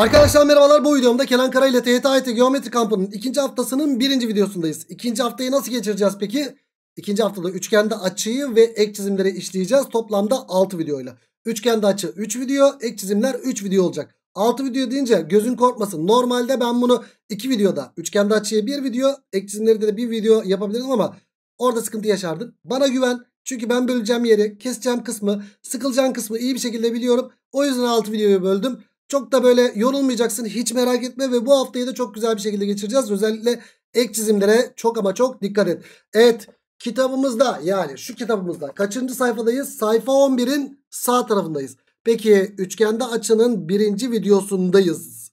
Arkadaşlar merhabalar bu videomda Kenan Kara ile THT Geometri Kampı'nın ikinci haftasının birinci videosundayız. İkinci haftayı nasıl geçireceğiz peki? İkinci haftada üçgende açıyı ve ek çizimleri işleyeceğiz toplamda 6 videoyla. Üçgende açı 3 video, ek çizimler 3 video olacak. 6 video deyince gözün korkmasın. Normalde ben bunu 2 videoda üçgende açıya 1 video, ek çizimleri de 1 video yapabilirdim ama orada sıkıntı yaşardık. Bana güven. Çünkü ben böleceğim yeri, keseceğim kısmı, sıkılacağım kısmı iyi bir şekilde biliyorum. O yüzden 6 videoyu böldüm. Çok da böyle yorulmayacaksın hiç merak etme ve bu haftayı da çok güzel bir şekilde geçireceğiz. Özellikle ek çizimlere çok ama çok dikkat et. Evet kitabımızda yani şu kitabımızda kaçıncı sayfadayız? Sayfa 11'in sağ tarafındayız. Peki üçgende açının birinci videosundayız.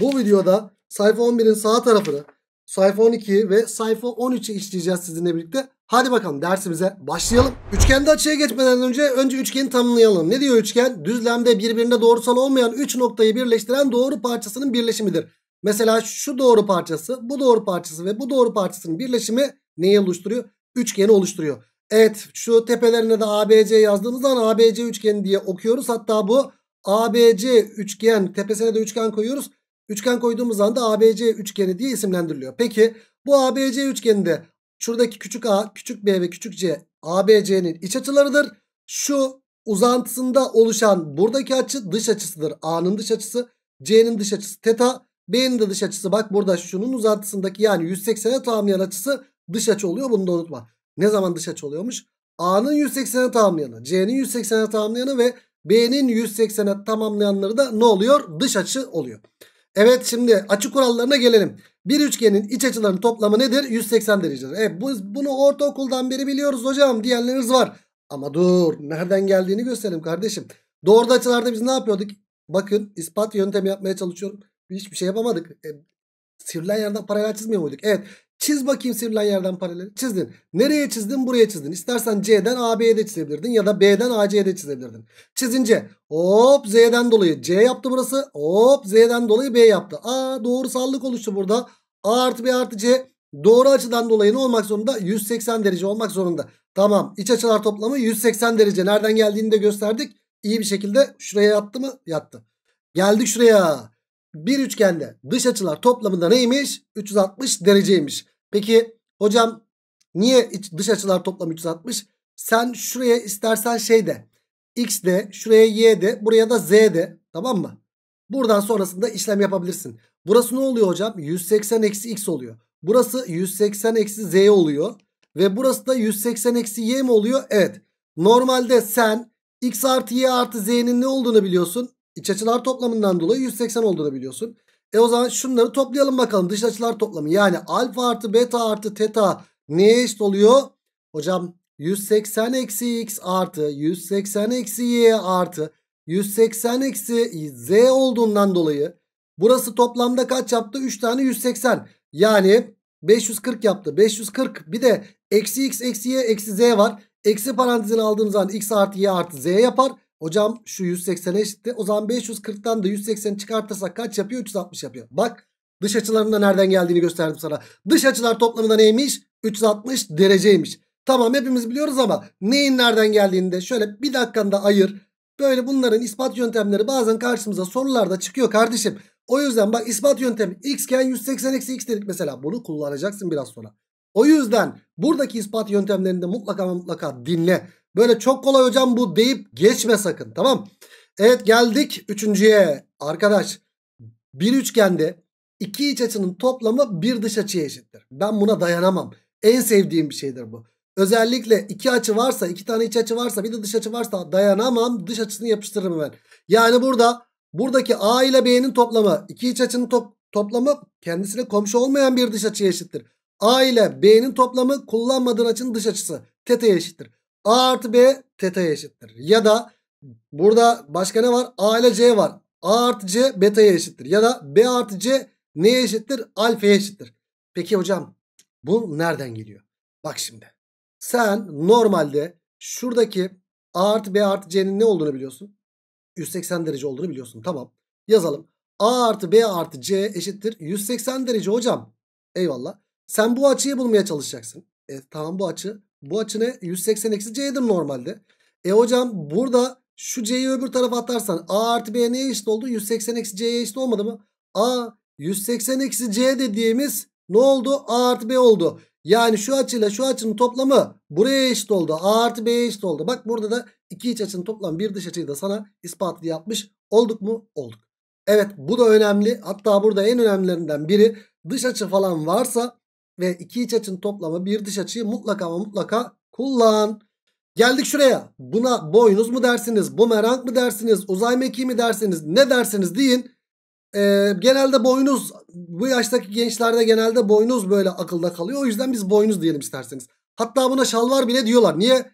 Bu videoda sayfa 11'in sağ tarafını sayfa 12 ve sayfa 13'ü işleyeceğiz sizinle birlikte. Hadi bakalım dersimize başlayalım. Üçgende açıya geçmeden önce önce üçgeni tanımlayalım. Ne diyor üçgen? Düzlemde birbirine doğrusal olmayan 3 noktayı birleştiren doğru parçasının birleşimidir. Mesela şu doğru parçası, bu doğru parçası ve bu doğru parçasının birleşimi neyi oluşturuyor? Üçgeni oluşturuyor. Evet şu tepelerine de ABC yazdığımız zaman ABC üçgeni diye okuyoruz. Hatta bu ABC üçgen tepesine de üçgen koyuyoruz. Üçgen koyduğumuz anda ABC üçgeni diye isimlendiriliyor. Peki bu ABC üçgeninde Şuradaki küçük a, küçük b ve küçük c ABC'nin iç açılarıdır. Şu uzantısında oluşan buradaki açı dış açısıdır. A'nın dış açısı, C'nin dış açısı teta, B'nin de dış açısı. Bak burada şunun uzantısındaki yani 180'e tamamlayan açısı dış açı oluyor. Bunu da unutma. Ne zaman dış açı oluyormuş? A'nın 180'e tamamlayanı, C'nin 180'e tamamlayanı ve B'nin 180'e tamamlayanları da ne oluyor? Dış açı oluyor. Evet şimdi açı kurallarına gelelim. Bir üçgenin iç açılarının toplamı nedir? 180 derecedir. E bu, bunu ortaokuldan beri biliyoruz hocam diyenleriniz var. Ama dur nereden geldiğini gösterelim kardeşim. Doğru açılarda biz ne yapıyorduk? Bakın ispat yöntemi yapmaya çalışıyorum. Hiçbir şey yapamadık. E, sivrilen yerden paralel çizmiyor muyduk? Evet Çiz bakayım sivrilen yerden paralel. Çizdin. Nereye çizdin? Buraya çizdin. İstersen C'den AB'ye de çizebilirdin ya da B'den AC'ye de çizebilirdin. Çizince hop Z'den dolayı C yaptı burası. Hop Z'den dolayı B yaptı. Aa doğrusallık oluştu burada. A artı B artı C doğru açıdan dolayı ne olmak zorunda? 180 derece olmak zorunda. Tamam iç açılar toplamı 180 derece. Nereden geldiğini de gösterdik. İyi bir şekilde şuraya yattı mı? Yattı. Geldik şuraya bir üçgende dış açılar toplamında neymiş? 360 dereceymiş. Peki hocam niye dış açılar toplamı 360? Sen şuraya istersen şey de x de şuraya y de buraya da z de tamam mı? Buradan sonrasında işlem yapabilirsin. Burası ne oluyor hocam? 180 eksi x oluyor. Burası 180 eksi z oluyor. Ve burası da 180 eksi y mi oluyor? Evet. Normalde sen x artı y artı z'nin ne olduğunu biliyorsun. İç açılar toplamından dolayı 180 olduğunu biliyorsun. E o zaman şunları toplayalım bakalım. Dış açılar toplamı yani alfa artı beta artı teta neye eşit oluyor? Hocam 180 eksi x artı 180 eksi y artı 180 eksi z olduğundan dolayı burası toplamda kaç yaptı? 3 tane 180 yani 540 yaptı. 540 bir de eksi x eksi y eksi z var. Eksi parantezini aldığımız zaman x artı y artı z yapar. Hocam şu 180'e eşitti. O zaman 540'tan da 180 çıkartırsak kaç yapıyor? 360 yapıyor. Bak dış açıların da nereden geldiğini gösterdim sana. Dış açılar toplamında neymiş? 360 dereceymiş. Tamam hepimiz biliyoruz ama neyin nereden geldiğini de şöyle bir dakikanda ayır. Böyle bunların ispat yöntemleri bazen karşımıza sorularda çıkıyor kardeşim. O yüzden bak ispat yöntemi x iken 180 eksi x dedik mesela. Bunu kullanacaksın biraz sonra. O yüzden buradaki ispat yöntemlerinde mutlaka mutlaka dinle. Böyle çok kolay hocam bu deyip geçme sakın tamam. Evet geldik üçüncüye. Arkadaş bir üçgende iki iç açının toplamı bir dış açıya eşittir. Ben buna dayanamam. En sevdiğim bir şeydir bu. Özellikle iki açı varsa iki tane iç açı varsa bir de dış açı varsa dayanamam dış açısını yapıştırırım ben. Yani burada buradaki A ile B'nin toplamı iki iç açının to toplamı kendisine komşu olmayan bir dış açıya eşittir. A ile B'nin toplamı kullanmadığın açının dış açısı. Teta'ya eşittir. A artı B teta'ya eşittir. Ya da burada başka ne var? A ile C var. A artı C beta'ya eşittir. Ya da B artı C neye eşittir? Alfa'ya eşittir. Peki hocam bu nereden geliyor? Bak şimdi. Sen normalde şuradaki A artı B artı C'nin ne olduğunu biliyorsun. 180 derece olduğunu biliyorsun. Tamam. Yazalım. A artı B artı C eşittir. 180 derece hocam. Eyvallah. Sen bu açıyı bulmaya çalışacaksın. E, tamam bu açı bu açı ne? 180 eksi c'ydim normalde. E hocam burada şu c'yi öbür tarafa atarsan a artı b neye eşit oldu? 180 eksi c'ye eşit olmadı mı? a 180 eksi c dediğimiz ne oldu? a artı b oldu. Yani şu açıyla şu açının toplamı buraya eşit oldu. A artı B'ye eşit oldu. Bak burada da iki iç açının toplam bir dış açıyı da sana ispatlı yapmış. Olduk mu? Olduk. Evet bu da önemli. Hatta burada en önemlilerinden biri dış açı falan varsa ve iki iç açın toplamı bir dış açıyı mutlaka ama mutlaka kullan. Geldik şuraya. Buna boynuz mu dersiniz? Bumerang mı dersiniz? Uzay mekiği mi dersiniz? Ne dersiniz deyin. Ee, genelde boynuz bu yaştaki gençlerde genelde boynuz böyle akılda kalıyor. O yüzden biz boynuz diyelim isterseniz. Hatta buna şalvar bile diyorlar. Niye?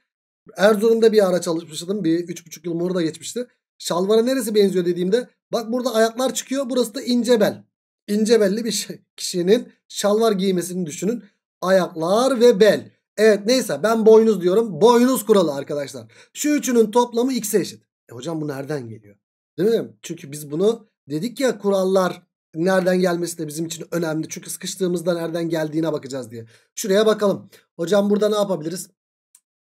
Erzurum'da bir ara çalışmıştım. Bir 3,5 yıl moru geçmişti. Şalvara neresi benziyor dediğimde bak burada ayaklar çıkıyor. Burası da ince bel ince belli bir şey, kişinin şalvar giymesini düşünün. Ayaklar ve bel. Evet neyse ben boynuz diyorum. Boynuz kuralı arkadaşlar. Şu üçünün toplamı x'e eşit. E hocam bu nereden geliyor? Değil mi? Çünkü biz bunu dedik ya kurallar nereden gelmesi de bizim için önemli. Çünkü sıkıştığımızda nereden geldiğine bakacağız diye. Şuraya bakalım. Hocam burada ne yapabiliriz?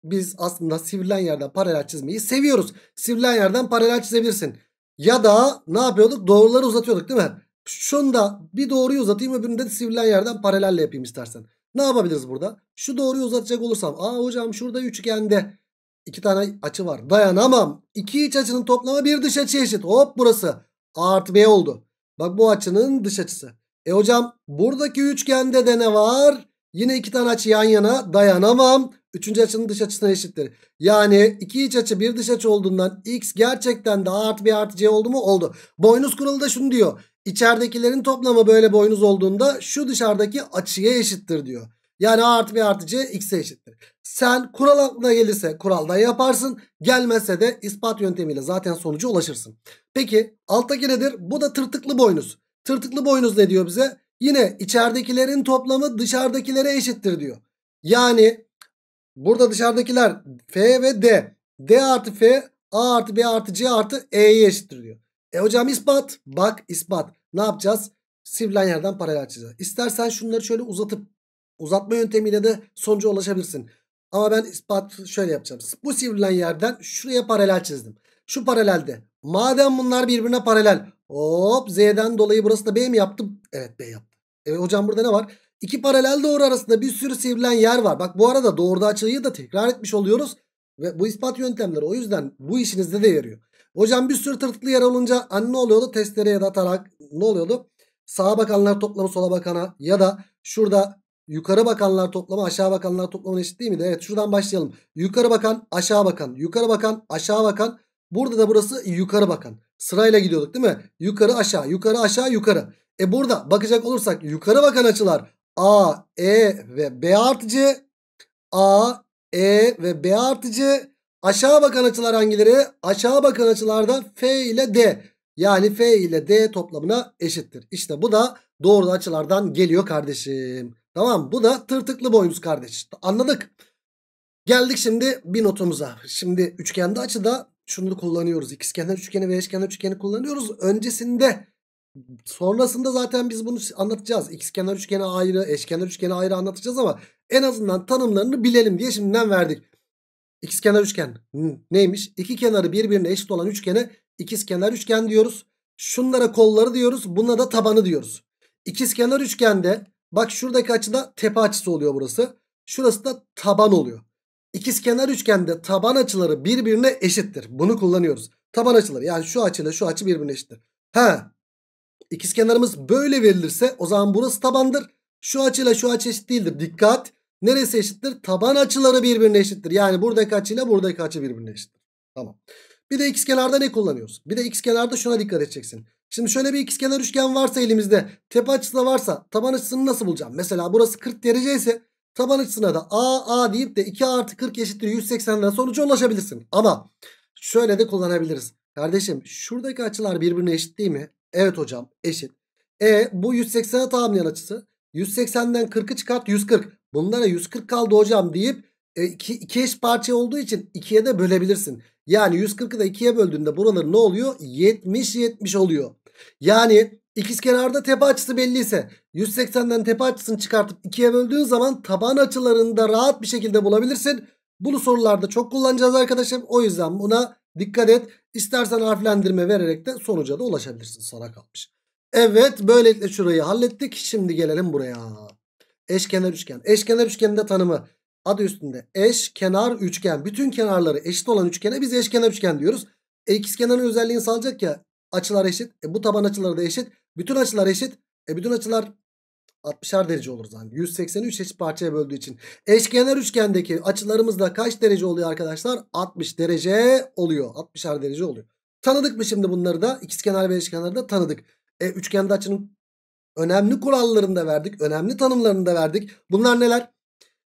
Biz aslında sivrilen yerden paralel çizmeyi seviyoruz. Sivrilen yerden paralel çizebilirsin. Ya da ne yapıyorduk? Doğruları uzatıyorduk değil mi? Şunu da bir doğruyu uzatayım öbürünü de sivrilen yerden paralelle yapayım istersen. Ne yapabiliriz burada? Şu doğruyu uzatacak olursam. Aa hocam şurada üçgende iki tane açı var. Dayanamam. İki iç açının toplamı bir dış açı eşit. Hop burası. A artı B oldu. Bak bu açının dış açısı. E hocam buradaki üçgende de ne var? Yine iki tane açı yan yana dayanamam. Üçüncü açının dış açısına eşittir. Yani iki iç açı bir dış açı olduğundan x gerçekten de a artı b artı c oldu mu? Oldu. Boynuz kuralı da şunu diyor. İçeridekilerin toplamı böyle boynuz olduğunda şu dışarıdaki açıya eşittir diyor. Yani a artı b artı c x'e eşittir. Sen kural aklına gelirse kuraldan yaparsın. Gelmezse de ispat yöntemiyle zaten sonuca ulaşırsın. Peki alttaki nedir? Bu da tırtıklı boynuz. Tırtıklı boynuz ne diyor bize? Yine içeridekilerin toplamı dışarıdakilere eşittir diyor. Yani burada dışarıdakiler f ve d. d artı f a artı b artı c artı e'ye eşittir diyor. E hocam ispat. Bak ispat. Ne yapacağız? Sivrilen yerden paralel çizeceğiz. İstersen şunları şöyle uzatıp uzatma yöntemiyle de sonuca ulaşabilirsin. Ama ben ispat şöyle yapacağım. Bu sivrilen yerden şuraya paralel çizdim. Şu paralelde. Madem bunlar birbirine paralel. Hop Z'den dolayı burası da B mi yaptım? Evet B yaptım. Evet hocam burada ne var? İki paralel doğru arasında bir sürü sivrilen yer var. Bak bu arada doğruda açıyı da tekrar etmiş oluyoruz. Ve bu ispat yöntemleri o yüzden bu işinizde de yarıyor. Hocam bir sürü tırtıklı yer olunca hani ne oluyordu? Testereye atarak ne oluyordu? Sağa bakanlar toplamı sola bakana ya da şurada yukarı bakanlar toplamı aşağı bakanlar toplamı eşit değil miydi? Evet şuradan başlayalım. Yukarı bakan aşağı bakan yukarı bakan aşağı bakan burada da burası yukarı bakan. Sırayla gidiyorduk değil mi? Yukarı aşağı yukarı aşağı yukarı. E burada bakacak olursak yukarı bakan açılar A, E ve B artı C. A, E ve B artı C. Aşağı bakan açılar hangileri? Aşağı bakan açılarda F ile D yani F ile D toplamına eşittir. İşte bu da doğru açılardan geliyor kardeşim. Tamam bu da tırtıklı boyumuz kardeş. Anladık. Geldik şimdi bir notumuza. Şimdi üçgende açıda şunu kullanıyoruz. İkizkenar üçgeni ve eşkenar üçgeni kullanıyoruz. Öncesinde sonrasında zaten biz bunu anlatacağız. İkizkenar üçgeni ayrı, eşkenar üçgeni ayrı anlatacağız ama en azından tanımlarını bilelim diye şimdiden verdik. İkiz kenar üçgen neymiş? İki kenarı birbirine eşit olan üçgene ikiz kenar üçgen diyoruz. Şunlara kolları diyoruz. Buna da tabanı diyoruz. İkiz kenar üçgende bak şuradaki açıda tepe açısı oluyor burası. Şurası da taban oluyor. İkiz kenar üçgende taban açıları birbirine eşittir. Bunu kullanıyoruz. Taban açıları yani şu açıyla şu açı birbirine eşittir. Ha. İkiz kenarımız böyle verilirse o zaman burası tabandır. Şu açıyla şu açı eşit değildir. Dikkat. Neresi eşittir? Taban açıları birbirine eşittir. Yani buradaki ile buradaki açı birbirine eşittir. Tamam. Bir de x kenarda ne kullanıyoruz? Bir de x kenarda şuna dikkat edeceksin. Şimdi şöyle bir x kenar üçgen varsa elimizde tepe açısı da varsa taban açısını nasıl bulacağım? Mesela burası 40 derece ise taban açısına da a a deyip de 2 artı 40 eşittir 180'den sonuca ulaşabilirsin. Ama şöyle de kullanabiliriz. Kardeşim şuradaki açılar birbirine eşit değil mi? Evet hocam eşit. E bu 180'e tamamlayan açısı. 180'den 40'ı çıkart 140. Bunlara 140 kaldı hocam deyip e, iki, eş parça olduğu için ikiye de bölebilirsin. Yani 140'ı da ikiye böldüğünde buraları ne oluyor? 70 70 oluyor. Yani İkizkenarda tepe açısı belliyse 180'den tepe açısını çıkartıp 2'ye böldüğün zaman taban açılarını da rahat bir şekilde bulabilirsin. Bunu sorularda çok kullanacağız arkadaşım. O yüzden buna dikkat et. İstersen harflendirme vererek de sonuca da ulaşabilirsin. Sana kalmış. Evet böylelikle şurayı hallettik. Şimdi gelelim buraya. Eşkenar üçgen. Eşkenar üçgenin de tanımı adı üstünde. Eşkenar üçgen. Bütün kenarları eşit olan üçgene biz eşkenar üçgen diyoruz. E ikizkenarın özelliğini sağlayacak ya açılar eşit. E bu taban açıları da eşit. Bütün açılar eşit. E bütün açılar 60'ar derece olur zaten. 183 eşit parçaya böldüğü için. Eşkenar üçgendeki açılarımız da kaç derece oluyor arkadaşlar? 60 derece oluyor. 60'ar derece oluyor. Tanıdık mı şimdi bunları da? İkizkenar ve eşkenarı da tanıdık. E, üçgende açının Önemli kurallarını da verdik. Önemli tanımlarını da verdik. Bunlar neler?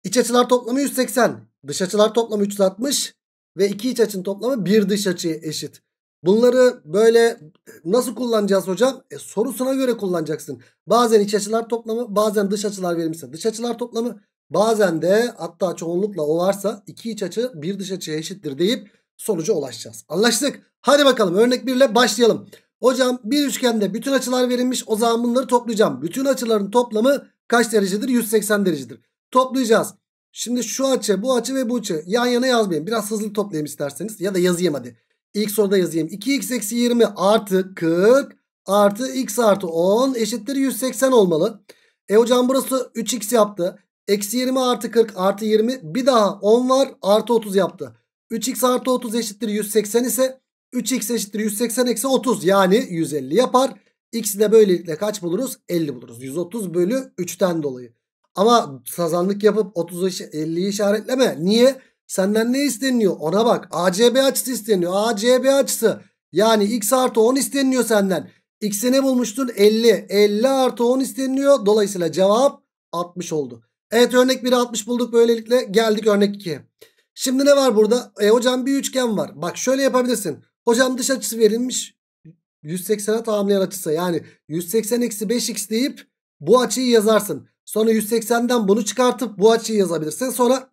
İç açılar toplamı 180. Dış açılar toplamı 360. Ve iki iç açının toplamı bir dış açıya eşit. Bunları böyle e, nasıl kullanacağız hocam? E, sorusuna göre kullanacaksın. Bazen iç açılar toplamı bazen dış açılar verilmişse dış açılar toplamı. Bazen de hatta çoğunlukla o varsa iki iç açı bir dış açıya eşittir deyip sonuca ulaşacağız. Anlaştık. Hadi bakalım örnek 1 ile başlayalım. Hocam bir üçgende bütün açılar verilmiş. O zaman bunları toplayacağım. Bütün açıların toplamı kaç derecedir? 180 derecedir. Toplayacağız. Şimdi şu açı, bu açı ve bu açı yan yana yazmayayım Biraz hızlı toplayayım isterseniz. Ya da yazayım hadi. İlk soruda yazayım. 2x eksi 20 artı 40 artı x artı 10 eşittir 180 olmalı. E hocam burası 3x yaptı. Eksi 20 artı 40 artı 20 bir daha 10 var artı 30 yaptı. 3x artı 30 eşittir 180 ise 3x eşittir 180 eksi 30 yani 150 yapar. X'i de böylelikle kaç buluruz? 50 buluruz. 130 bölü 3'ten dolayı. Ama sazanlık yapıp 30'u 50'yi işaretleme. Niye? Senden ne isteniyor? Ona bak. ACB açısı isteniyor. ACB açısı. Yani x artı 10 isteniyor senden. X'i ne bulmuştun? 50. 50 artı 10 isteniyor. Dolayısıyla cevap 60 oldu. Evet örnek 1'e 60 bulduk. Böylelikle geldik örnek 2'ye. Şimdi ne var burada? E hocam bir üçgen var. Bak şöyle yapabilirsin. Hocam dış açısı verilmiş. 180'e tamamlayan açısı. Yani 180 eksi 5x deyip bu açıyı yazarsın. Sonra 180'den bunu çıkartıp bu açıyı yazabilirsin. Sonra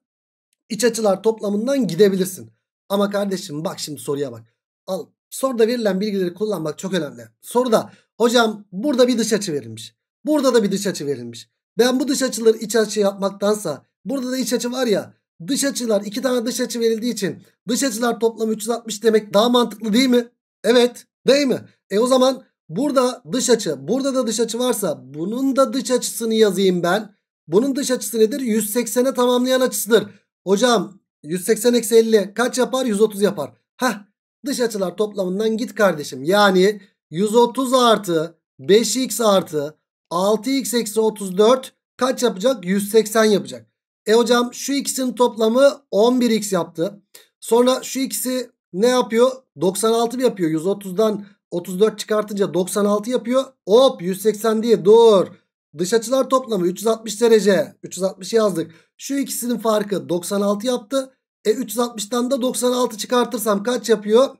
iç açılar toplamından gidebilirsin. Ama kardeşim bak şimdi soruya bak. Al, soruda verilen bilgileri kullanmak çok önemli. Soruda hocam burada bir dış açı verilmiş. Burada da bir dış açı verilmiş. Ben bu dış açıları iç açı yapmaktansa burada da iç açı var ya dış açılar iki tane dış açı verildiği için dış açılar toplam 360 demek daha mantıklı değil mi? Evet değil mi? E o zaman burada dış açı burada da dış açı varsa bunun da dış açısını yazayım ben. Bunun dış açısı nedir? 180'e tamamlayan açısıdır. Hocam 180 eksi 50 kaç yapar? 130 yapar. Heh dış açılar toplamından git kardeşim. Yani 130 artı 5x artı 6x eksi 34 kaç yapacak? 180 yapacak. E hocam şu ikisinin toplamı 11x yaptı. Sonra şu ikisi ne yapıyor? 96 yapıyor. 130'dan 34 çıkartınca 96 yapıyor. Hop 180 diye dur. Dış açılar toplamı 360 derece. 360 yazdık. Şu ikisinin farkı 96 yaptı. E 360'dan da 96 çıkartırsam kaç yapıyor?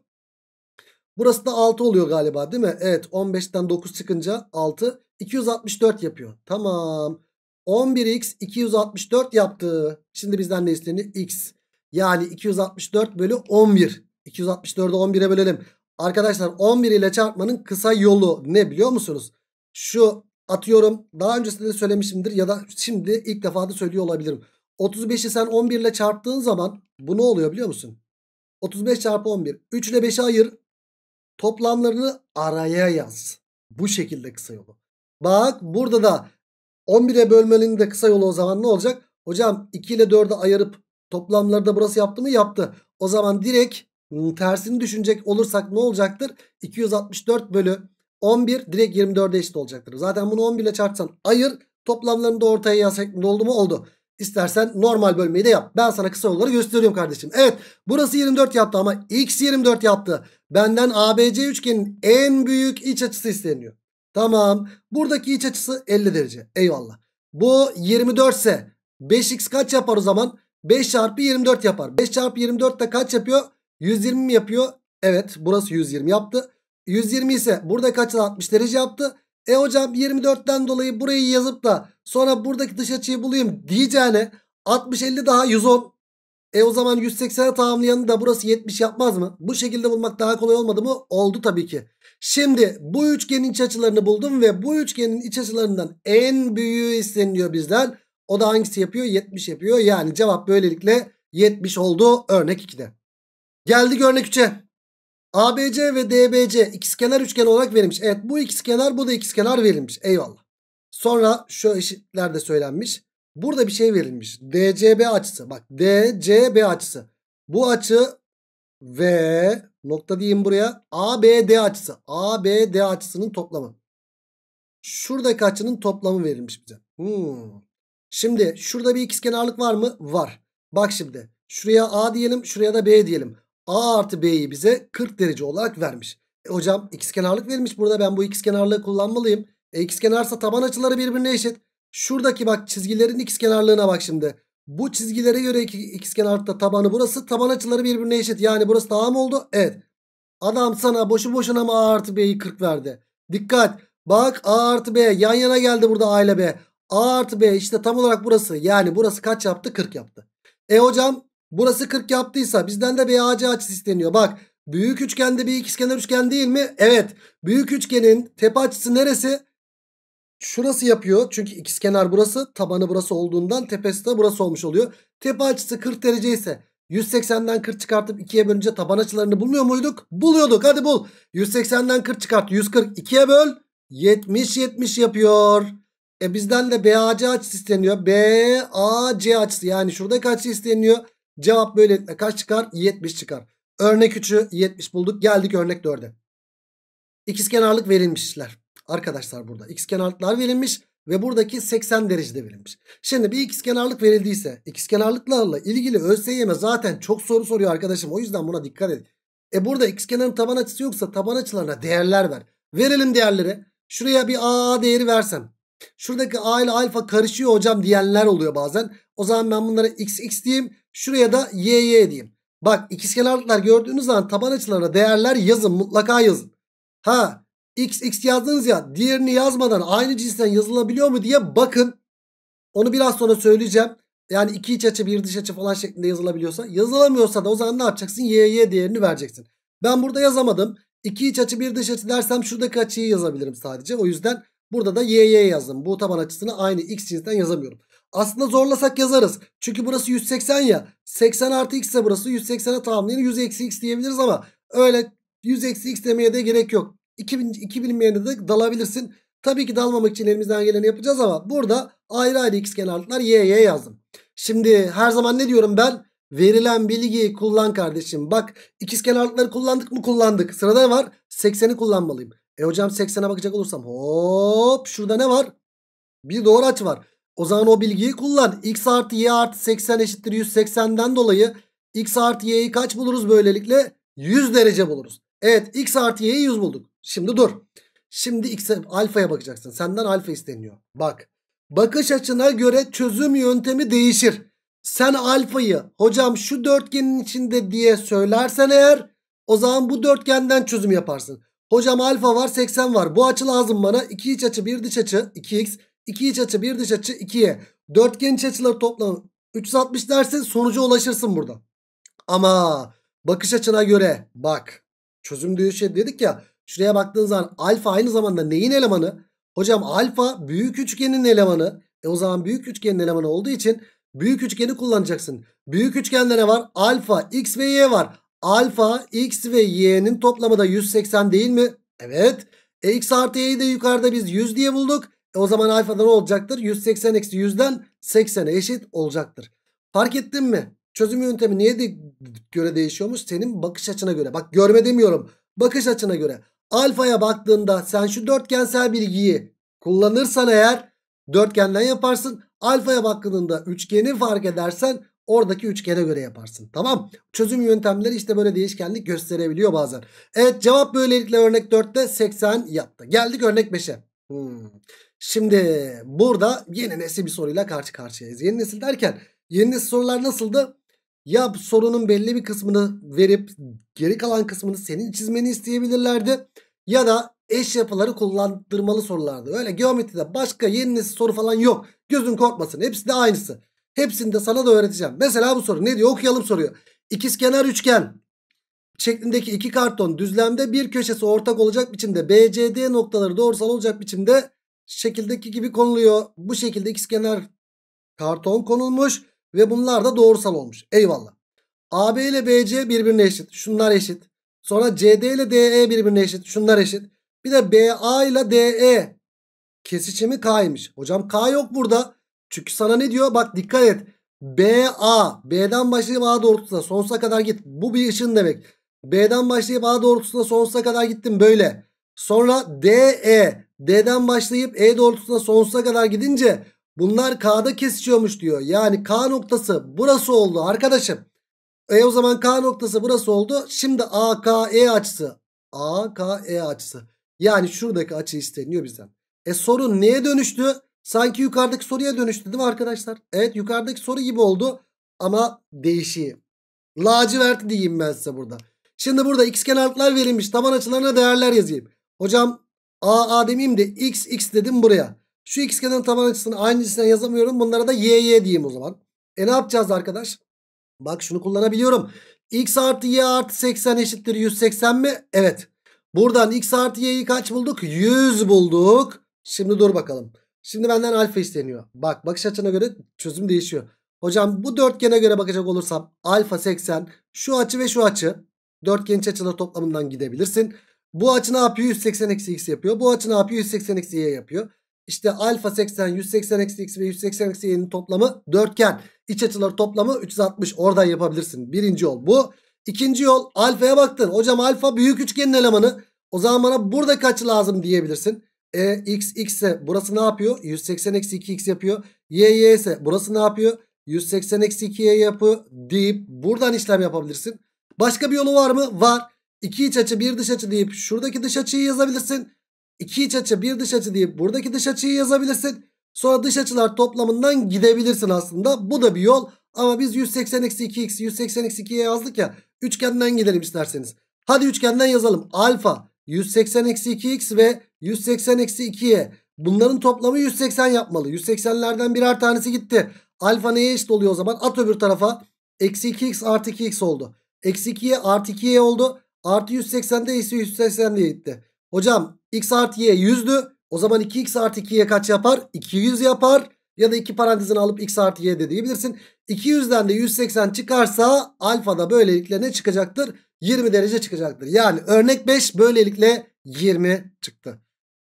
Burası da 6 oluyor galiba değil mi? Evet 15'ten 9 çıkınca 6. 264 yapıyor. Tamam. 11x 264 yaptı. Şimdi bizden ne istendi? x. Yani 264 bölü 11. 264'ü 11'e bölelim. Arkadaşlar 11 ile çarpmanın kısa yolu ne biliyor musunuz? Şu atıyorum daha öncesinde de söylemişimdir ya da şimdi ilk defa da söylüyor olabilirim. 35'i sen 11 ile çarptığın zaman bu ne oluyor biliyor musun? 35 çarpı 11. 3 ile 5'i ayır. Toplamlarını araya yaz. Bu şekilde kısa yolu. Bak burada da 11'e bölmenin de kısa yolu o zaman ne olacak? Hocam 2 ile 4'e ayırıp toplamları da burası yaptı mı? Yaptı. O zaman direkt hmm, tersini düşünecek olursak ne olacaktır? 264 bölü 11 direkt 24'e eşit olacaktır. Zaten bunu 11 ile çarpsan ayır toplamlarını da ortaya yaz şeklinde oldu mu? Oldu. İstersen normal bölmeyi de yap. Ben sana kısa yolları gösteriyorum kardeşim. Evet burası 24 yaptı ama x 24 yaptı. Benden ABC üçgenin en büyük iç açısı isteniyor. Tamam. Buradaki iç açısı 50 derece. Eyvallah. Bu 24 ise 5x kaç yapar o zaman? 5 çarpı 24 yapar. 5 çarpı 24 de kaç yapıyor? 120 mi yapıyor? Evet burası 120 yaptı. 120 ise burada kaç 60 derece yaptı. E hocam 24'ten dolayı burayı yazıp da sonra buradaki dış açıyı bulayım diyeceğine 60-50 daha 110. E o zaman 180'e tamamlayanı da burası 70 yapmaz mı? Bu şekilde bulmak daha kolay olmadı mı? Oldu tabii ki. Şimdi bu üçgenin iç açılarını buldum ve bu üçgenin iç açılarından en büyüğü isteniliyor bizden. O da hangisi yapıyor? 70 yapıyor. Yani cevap böylelikle 70 oldu örnek 2'de. Geldik örnek 3'e. ABC ve DBC ikizkenar üçgen olarak verilmiş. Evet bu ikizkenar bu da ikizkenar verilmiş. Eyvallah. Sonra şu eşitler de söylenmiş. Burada bir şey verilmiş. DCB açısı. Bak DCB açısı. Bu açı V nokta diyeyim buraya. ABD açısı. ABD açısının toplamı. Şuradaki açının toplamı verilmiş bize. Hmm. Şimdi şurada bir ikizkenarlık var mı? Var. Bak şimdi. Şuraya A diyelim. Şuraya da B diyelim. A artı B'yi bize 40 derece olarak vermiş. E hocam ikizkenarlık verilmiş. Burada ben bu ikizkenarlığı kullanmalıyım. E, ikizkenarsa taban açıları birbirine eşit. Şuradaki bak çizgilerin x kenarlığına bak şimdi. Bu çizgilere göre x kenarda tabanı burası. Taban açıları birbirine eşit. Yani burası da mı oldu? Evet. Adam sana boşu boşuna mı A artı B'yi 40 verdi? Dikkat. Bak A artı B yan yana geldi burada A ile B. A artı B işte tam olarak burası. Yani burası kaç yaptı? 40 yaptı. E hocam burası 40 yaptıysa bizden de BAC açısı isteniyor. Bak büyük üçgende bir ikizkenar üçgen değil mi? Evet. Büyük üçgenin tepe açısı neresi? Şurası yapıyor. Çünkü ikizkenar burası. Tabanı burası olduğundan tepesi de burası olmuş oluyor. Tepe açısı 40 derece ise 180'den 40 çıkartıp 2'ye bölünce taban açılarını bulmuyor muyduk? Buluyorduk. Hadi bul. 180'den 40 çıkart. 140 2'ye böl. 70 70 yapıyor. E bizden de BAC açısı isteniyor. BAC açısı yani şurada kaç şey isteniyor. Cevap böylelikle kaç çıkar? 70 çıkar. Örnek 3'ü 70 bulduk. Geldik örnek 4'e. İkizkenarlık verilmişler. Arkadaşlar burada x kenarlıklar verilmiş ve buradaki 80 derecede verilmiş. Şimdi bir x kenarlık verildiyse x kenarlıklarla ilgili ÖSYM zaten çok soru soruyor arkadaşım. O yüzden buna dikkat edin. E burada x kenarın taban açısı yoksa taban açılarına değerler ver. Verelim değerleri. Şuraya bir a değeri versem. Şuradaki a ile alfa karışıyor hocam diyenler oluyor bazen. O zaman ben bunlara xx diyeyim. Şuraya da yy diyeyim. Bak ikizkenarlıklar gördüğünüz zaman taban açılarına değerler yazın mutlaka yazın. Ha XX yazdınız ya diğerini yazmadan aynı cinsten yazılabiliyor mu diye bakın. Onu biraz sonra söyleyeceğim. Yani iki iç açı bir dış açı falan şeklinde yazılabiliyorsa. Yazılamıyorsa da o zaman ne yapacaksın? YY değerini vereceksin. Ben burada yazamadım. İki iç açı bir dış açı dersem şuradaki açıyı yazabilirim sadece. O yüzden burada da YY yazdım. Bu taban açısını aynı X cinsten yazamıyorum. Aslında zorlasak yazarız. Çünkü burası 180 ya. 80 artı X ise burası 180'e tamamlayın. 100 eksi X diyebiliriz ama öyle 100 eksi X demeye de gerek yok. 2000, 2000 2 bilinmeyene dalabilirsin. Tabii ki dalmamak için elimizden geleni yapacağız ama burada ayrı ayrı x kenarlıklar y y yazdım. Şimdi her zaman ne diyorum ben? Verilen bilgiyi kullan kardeşim. Bak ikiz kenarlıkları kullandık mı? Kullandık. Sırada ne var? 80'i kullanmalıyım. E hocam 80'e bakacak olursam hop şurada ne var? Bir doğru açı var. O zaman o bilgiyi kullan. X artı Y artı 80 eşittir 180'den dolayı X artı Y'yi kaç buluruz böylelikle? 100 derece buluruz. Evet X artı Y'yi 100 bulduk. Şimdi dur. Şimdi x'e alfaya bakacaksın. Senden alfa isteniyor. Bak. Bakış açına göre çözüm yöntemi değişir. Sen alfayı hocam şu dörtgenin içinde diye söylersen eğer o zaman bu dörtgenden çözüm yaparsın. Hocam alfa var 80 var. Bu açı lazım bana. 2 iç açı 1 dış açı 2x. 2 iç açı 1 dış açı 2y. Dörtgen iç açıları toplamı 360 dersin sonuca ulaşırsın burada. Ama bakış açına göre bak çözüm diyor şey dedik ya Şuraya baktığınız zaman alfa aynı zamanda neyin elemanı? Hocam alfa büyük üçgenin elemanı. E o zaman büyük üçgenin elemanı olduğu için büyük üçgeni kullanacaksın. Büyük üçgende ne var? Alfa, x ve y var. Alfa, x ve y'nin toplamı da 180 değil mi? Evet. E x artı y'yi de yukarıda biz 100 diye bulduk. E o zaman alfa da ne olacaktır? 180 eksi 100'den 80'e eşit olacaktır. Fark ettin mi? Çözüm yöntemi niye de göre değişiyormuş? Senin bakış açına göre. Bak görme demiyorum bakış açına göre alfaya baktığında sen şu dörtgensel bilgiyi kullanırsan eğer dörtgenden yaparsın. Alfaya baktığında üçgeni fark edersen oradaki üçgene göre yaparsın. Tamam çözüm yöntemleri işte böyle değişkenlik gösterebiliyor bazen. Evet cevap böylelikle örnek 4'te 80 yaptı. Geldik örnek 5'e. Hmm. Şimdi burada yeni nesil bir soruyla karşı karşıyayız. Yeni nesil derken yeni nesil sorular nasıldı? ya sorunun belli bir kısmını verip geri kalan kısmını senin çizmeni isteyebilirlerdi. Ya da eş yapıları kullandırmalı sorulardı. Öyle geometride başka yeni soru falan yok. Gözün korkmasın. Hepsi de aynısı. Hepsini de sana da öğreteceğim. Mesela bu soru ne diyor? Okuyalım soruyor. İkizkenar üçgen şeklindeki iki karton düzlemde bir köşesi ortak olacak biçimde BCD noktaları doğrusal olacak biçimde şekildeki gibi konuluyor. Bu şekilde ikizkenar karton konulmuş. Ve bunlar da doğrusal olmuş. Eyvallah. AB ile BC birbirine eşit. Şunlar eşit. Sonra CD ile DE birbirine eşit. Şunlar eşit. Bir de BA ile DE kesişimi K'ymış. Hocam K yok burada. Çünkü sana ne diyor? Bak dikkat et. BA. B'den başlayıp A doğrultusuna sonsuza kadar git. Bu bir ışın demek. B'den başlayıp A doğrultusuna sonsuza kadar gittim böyle. Sonra DE. D'den başlayıp E doğrultusuna sonsuza kadar gidince Bunlar K'da kesişiyormuş diyor. Yani K noktası burası oldu arkadaşım. E o zaman K noktası burası oldu. Şimdi AKE açısı. AKE açısı. Yani şuradaki açı isteniyor bizden. E soru neye dönüştü? Sanki yukarıdaki soruya dönüştü değil mi arkadaşlar? Evet yukarıdaki soru gibi oldu. Ama değişiği. Laciverti diyeyim ben size burada. Şimdi burada x kenarlıklar verilmiş. Taban açılarına değerler yazayım. Hocam AA demeyeyim de x x dedim buraya. Şu kenarın taban açısını aynı cinsinden yazamıyorum. Bunlara da yy diyeyim o zaman. E ne yapacağız arkadaş? Bak şunu kullanabiliyorum. x artı y artı 80 eşittir 180 mi? Evet. Buradan x artı y'yi kaç bulduk? 100 bulduk. Şimdi dur bakalım. Şimdi benden alfa isteniyor. Bak bakış açına göre çözüm değişiyor. Hocam bu dörtgene göre bakacak olursam alfa 80 şu açı ve şu açı dörtgen iç açıları toplamından gidebilirsin. Bu açı ne yapıyor? 180 eksi x yapıyor. Bu açı ne yapıyor? 180 eksi y yapıyor. İşte alfa 80, 180 eksi x ve 180 eksi y'nin toplamı dörtgen. İç açıları toplamı 360. Oradan yapabilirsin. Birinci yol bu. İkinci yol alfaya baktın. Hocam alfa büyük üçgenin elemanı. O zaman bana burada kaç lazım diyebilirsin. E, x x ise burası ne yapıyor? 180 eksi 2x yapıyor. Y y ise burası ne yapıyor? 180 eksi 2y yapıyor deyip buradan işlem yapabilirsin. Başka bir yolu var mı? Var. İki iç açı bir dış açı deyip şuradaki dış açıyı yazabilirsin iki iç açı bir dış açı diye buradaki dış açıyı yazabilirsin. Sonra dış açılar toplamından gidebilirsin aslında. Bu da bir yol. Ama biz 180-2x 180-2'ye yazdık ya. Üçgenden gidelim isterseniz. Hadi üçgenden yazalım. Alfa 180-2x ve 180-2'ye. Bunların toplamı 180 yapmalı. 180'lerden birer tanesi gitti. Alfa neye eşit oluyor o zaman? At öbür tarafa. Eksi 2x artı 2x oldu. Eksi 2'ye artı 2'ye oldu. Artı 180'de ise 180'de gitti. Hocam x artı y 100'dü. O zaman 2x artı 2y kaç yapar? 200 yapar. Ya da 2 parantezin alıp x artı y de diyebilirsin. 200'den de 180 çıkarsa alfa da böylelikle ne çıkacaktır? 20 derece çıkacaktır. Yani örnek 5 böylelikle 20 çıktı.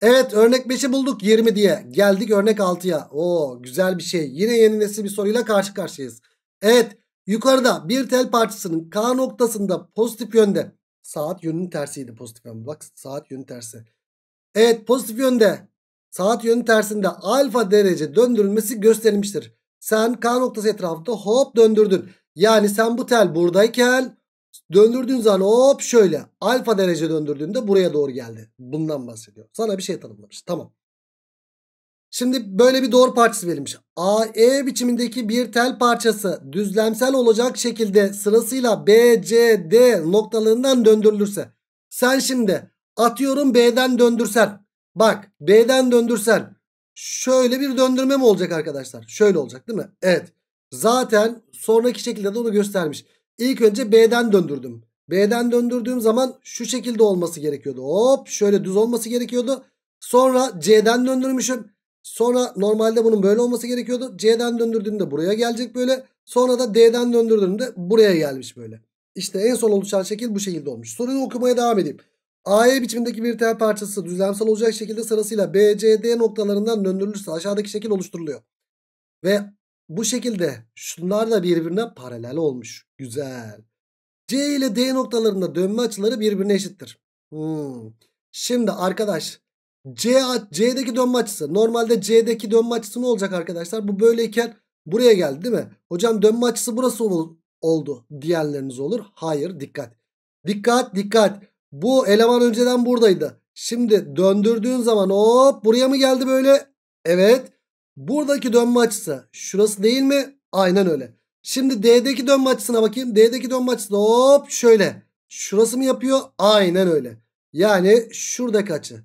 Evet örnek 5'i bulduk 20 diye. Geldik örnek 6'ya. Oo güzel bir şey. Yine yeni nesil bir soruyla karşı karşıyayız. Evet yukarıda bir tel parçasının K noktasında pozitif yönde Saat yönünün tersiydi pozitif yön. Bak saat yönü tersi. Evet pozitif yönde saat yönü tersinde alfa derece döndürülmesi gösterilmiştir. Sen K noktası etrafında hop döndürdün. Yani sen bu tel buradayken döndürdüğün zaman hop şöyle alfa derece döndürdüğünde buraya doğru geldi. Bundan bahsediyor. Sana bir şey tanımlamış. Tamam. Şimdi böyle bir doğru parçası verilmiş. AE biçimindeki bir tel parçası düzlemsel olacak şekilde sırasıyla BCD noktalarından döndürülürse. Sen şimdi atıyorum B'den döndürsen. Bak B'den döndürsen. Şöyle bir döndürme mi olacak arkadaşlar? Şöyle olacak değil mi? Evet. Zaten sonraki şekilde de onu göstermiş. İlk önce B'den döndürdüm. B'den döndürdüğüm zaman şu şekilde olması gerekiyordu. Hop şöyle düz olması gerekiyordu. Sonra C'den döndürmüşüm. Sonra normalde bunun böyle olması gerekiyordu. C'den döndürdüğünde buraya gelecek böyle. Sonra da D'den döndürdüğünde buraya gelmiş böyle. İşte en son oluşan şekil bu şekilde olmuş. Soruyu okumaya devam edeyim. AE biçimindeki bir tel parçası düzlemsel olacak şekilde sırasıyla BCD noktalarından döndürülürse aşağıdaki şekil oluşturuluyor. Ve bu şekilde şunlar da birbirine paralel olmuş. Güzel. C ile D noktalarında dönme açıları birbirine eşittir. Hmm. Şimdi arkadaş C, C'deki dönme açısı. Normalde C'deki dönme açısı ne olacak arkadaşlar? Bu böyleyken buraya geldi değil mi? Hocam dönme açısı burası ol, oldu diyenleriniz olur. Hayır dikkat. Dikkat dikkat. Bu eleman önceden buradaydı. Şimdi döndürdüğün zaman hop buraya mı geldi böyle? Evet. Buradaki dönme açısı şurası değil mi? Aynen öyle. Şimdi D'deki dönme açısına bakayım. D'deki dönme açısı hop şöyle. Şurası mı yapıyor? Aynen öyle. Yani şuradaki açı.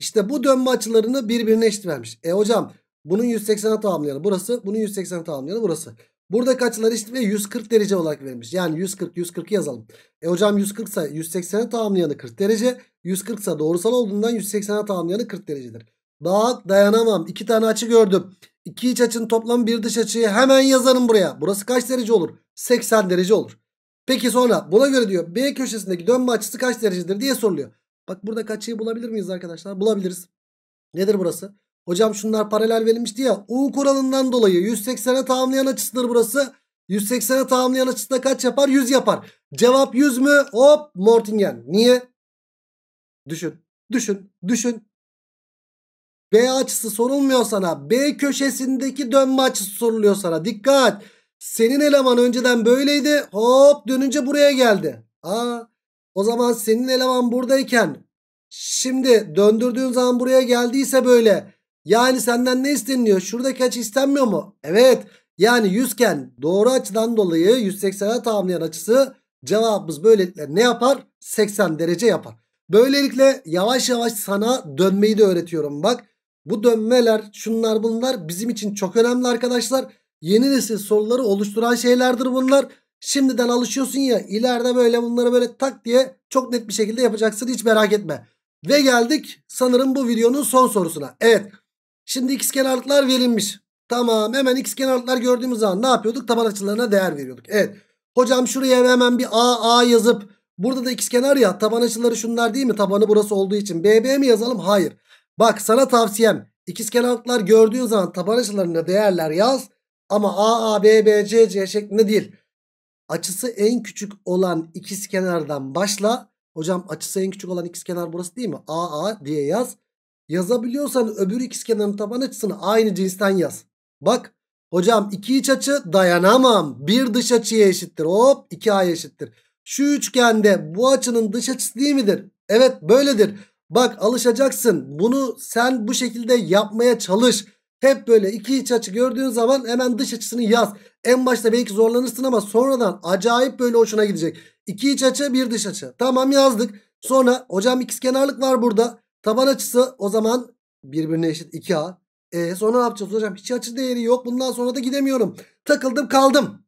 İşte bu dönme açılarını birbirine eşit vermiş. E hocam bunun 180'e tamamlayanı burası. Bunun 180'e tamamlayanı burası. Buradaki açılar eşit ve 140 derece olarak verilmiş. Yani 140 140'ı yazalım. E hocam 140 ise 180'e tamamlayanı 40 derece. 140 ise doğrusal olduğundan 180'e tamamlayanı 40 derecedir. Daha dayanamam. İki tane açı gördüm. İki iç açının toplamı bir dış açıyı hemen yazarım buraya. Burası kaç derece olur? 80 derece olur. Peki sonra buna göre diyor B köşesindeki dönme açısı kaç derecedir diye soruluyor. Bak burada kaç şey bulabilir miyiz arkadaşlar? Bulabiliriz. Nedir burası? Hocam şunlar paralel verilmişti ya. U kuralından dolayı 180'e tamamlayan açısıdır burası. 180'e tamamlayan açısı kaç yapar? 100 yapar. Cevap 100 mü? Hop Mortingen. Niye? Düşün. Düşün. Düşün. B açısı sorulmuyor sana. B köşesindeki dönme açısı soruluyor sana. Dikkat. Senin eleman önceden böyleydi. Hop dönünce buraya geldi. Aa o zaman senin eleman buradayken şimdi döndürdüğün zaman buraya geldiyse böyle. Yani senden ne isteniliyor? Şuradaki açı istenmiyor mu? Evet. Yani yüzken doğru açıdan dolayı 180'e tamamlayan açısı cevabımız böylelikle ne yapar? 80 derece yapar. Böylelikle yavaş yavaş sana dönmeyi de öğretiyorum bak. Bu dönmeler şunlar bunlar bizim için çok önemli arkadaşlar. Yeni nesil soruları oluşturan şeylerdir bunlar. Şimdiden alışıyorsun ya ileride böyle bunları böyle tak diye çok net bir şekilde yapacaksın hiç merak etme. Ve geldik sanırım bu videonun son sorusuna. Evet şimdi x kenarlıklar verilmiş. Tamam hemen x kenarlıklar gördüğümüz zaman ne yapıyorduk? Taban açılarına değer veriyorduk. Evet hocam şuraya hemen bir a a yazıp burada da x kenar ya taban açıları şunlar değil mi? Tabanı burası olduğu için bb mi yazalım? Hayır. Bak sana tavsiyem ikiz kenarlıklar gördüğün zaman taban açılarına değerler yaz ama a a b b c c şeklinde değil açısı en küçük olan ikizkenardan başla. Hocam açısı en küçük olan ikizkenar burası değil mi? AA diye yaz. Yazabiliyorsan öbür ikizkenarın taban açısını aynı cinsten yaz. Bak hocam iki iç açı dayanamam. Bir dış açıya eşittir. Hop 2A eşittir. Şu üçgende bu açının dış açısı değil midir? Evet böyledir. Bak alışacaksın. Bunu sen bu şekilde yapmaya çalış. Hep böyle iki iç açı gördüğün zaman hemen dış açısını yaz. En başta belki zorlanırsın ama sonradan acayip böyle hoşuna gidecek. İki iç açı bir dış açı. Tamam yazdık. Sonra hocam ikiz kenarlık var burada. Taban açısı o zaman birbirine eşit 2A. E sonra ne yapacağız hocam? Hiç açı değeri yok. Bundan sonra da gidemiyorum. Takıldım kaldım.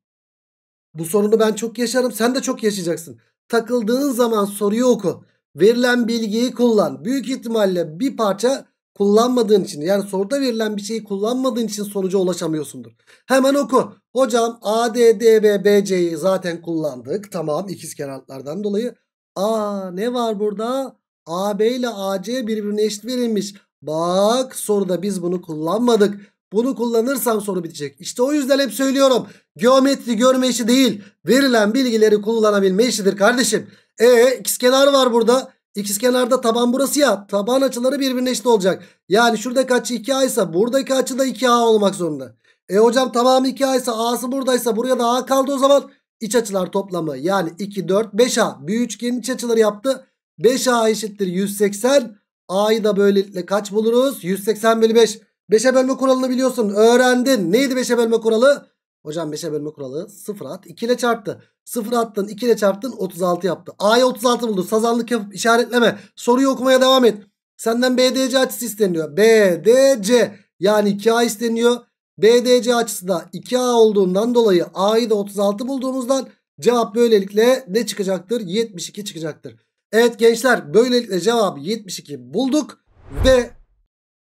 Bu sorunu ben çok yaşarım. Sen de çok yaşayacaksın. Takıldığın zaman soruyu oku. Verilen bilgiyi kullan. Büyük ihtimalle bir parça kullanmadığın için yani soruda verilen bir şeyi kullanmadığın için sonuca ulaşamıyorsundur. Hemen oku. Hocam A, D, D ve BC'yi zaten kullandık. Tamam ikiz kenarlardan dolayı. A ne var burada? AB ile AC birbirine eşit verilmiş. Bak soruda biz bunu kullanmadık. Bunu kullanırsam soru bitecek. İşte o yüzden hep söylüyorum. Geometri görme işi değil. Verilen bilgileri kullanabilme işidir kardeşim. E kenar var burada. İkizkenarda taban burası ya. Taban açıları birbirine eşit olacak. Yani şuradaki açı 2A ise buradaki açı da 2A olmak zorunda. E hocam tamamı 2A ise A'sı buradaysa buraya da A kaldı o zaman. iç açılar toplamı yani 2, 4, 5A. Bir üçgen iç açıları yaptı. 5A eşittir 180. A'yı da böylelikle kaç buluruz? 180 bölü 5. 5'e bölme kuralını biliyorsun. Öğrendin. Neydi 5'e bölme kuralı? Hocam 5'e bölme kuralı 0 at. 2 ile çarptı. 0 attın 2 ile çarptın 36 yaptı. A'ya 36 buldu. Sazanlık yapıp işaretleme. Soruyu okumaya devam et. Senden BDC açısı isteniyor. BDC yani 2A isteniyor. BDC açısı da 2A olduğundan dolayı A'yı da 36 bulduğumuzdan cevap böylelikle ne çıkacaktır? 72 çıkacaktır. Evet gençler böylelikle cevabı 72 bulduk ve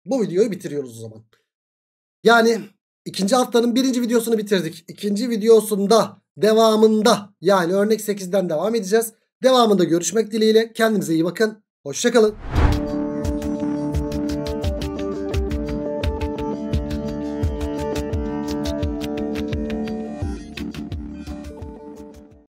bu videoyu bitiriyoruz o zaman. Yani İkinci haftanın birinci videosunu bitirdik. İkinci videosunda devamında yani örnek 8'den devam edeceğiz. Devamında görüşmek dileğiyle. Kendinize iyi bakın. Hoşçakalın.